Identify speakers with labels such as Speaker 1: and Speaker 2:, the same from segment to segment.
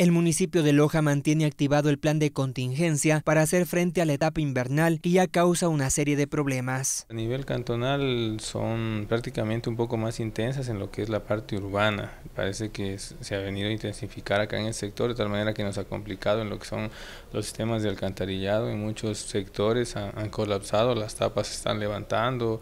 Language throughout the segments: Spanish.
Speaker 1: El municipio de Loja mantiene activado el plan de contingencia para hacer frente a la etapa invernal que ya causa una serie de problemas.
Speaker 2: A nivel cantonal son prácticamente un poco más intensas en lo que es la parte urbana. Parece que se ha venido a intensificar acá en el sector de tal manera que nos ha complicado en lo que son los sistemas de alcantarillado. En muchos sectores han, colapsado, las tapas se están levantando.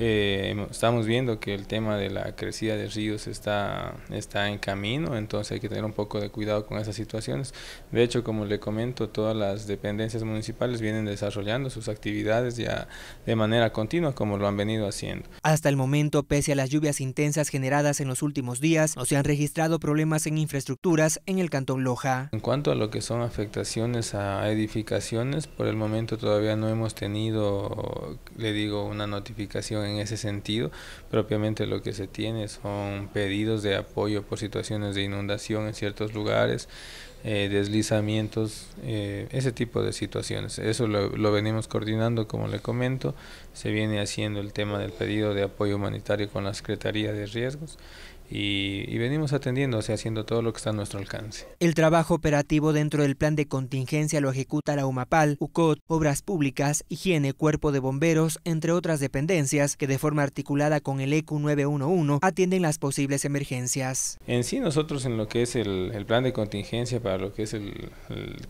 Speaker 2: Eh, estamos viendo que el tema de la crecida de ríos está, está en camino, entonces hay que tener un poco de cuidado con esas situaciones. De hecho, como le comento, todas las dependencias municipales vienen desarrollando sus actividades ya de manera continua como lo han venido haciendo.
Speaker 1: Hasta el momento, pese a las lluvias intensas generadas en los últimos días, no se han registrado problemas en infraestructuras en el Cantón Loja.
Speaker 2: En cuanto a lo que son afectaciones a edificaciones, por el momento todavía no hemos tenido, le digo, una notificación en ese sentido. Propiamente lo que se tiene son pedidos de apoyo por situaciones de inundación en ciertos lugares, eh, deslizamientos, eh, ese tipo de situaciones. Eso lo, lo, venimos coordinando, como le comento, se viene haciendo el tema del pedido de apoyo humanitario con la Secretaría de Riesgos y, venimos atendiendo, o sea, haciendo todo lo que está a nuestro alcance.
Speaker 1: El trabajo operativo dentro del plan de contingencia lo ejecuta la UMAPAL, UCOT, Obras Públicas, Higiene, Cuerpo de Bomberos, entre otras dependencias que de forma articulada con el ECU 911 atienden las posibles emergencias.
Speaker 2: En sí nosotros en lo que es el, plan de contingencia para lo que es el,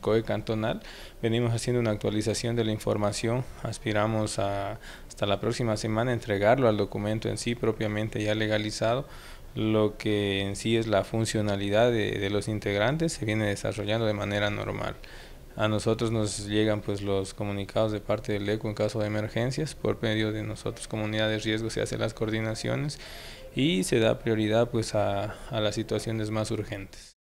Speaker 2: COE cantonal, venimos haciendo una actualización de la información, aspiramos a hasta la próxima semana entregarlo al documento en sí propiamente ya legalizado lo que en sí es la funcionalidad de, los integrantes se viene desarrollando de manera normal. A nosotros nos llegan pues los comunicados de parte del ECO en caso de emergencias, por medio de nosotros comunidades de riesgo se hacen las coordinaciones y se da prioridad pues a las situaciones más urgentes.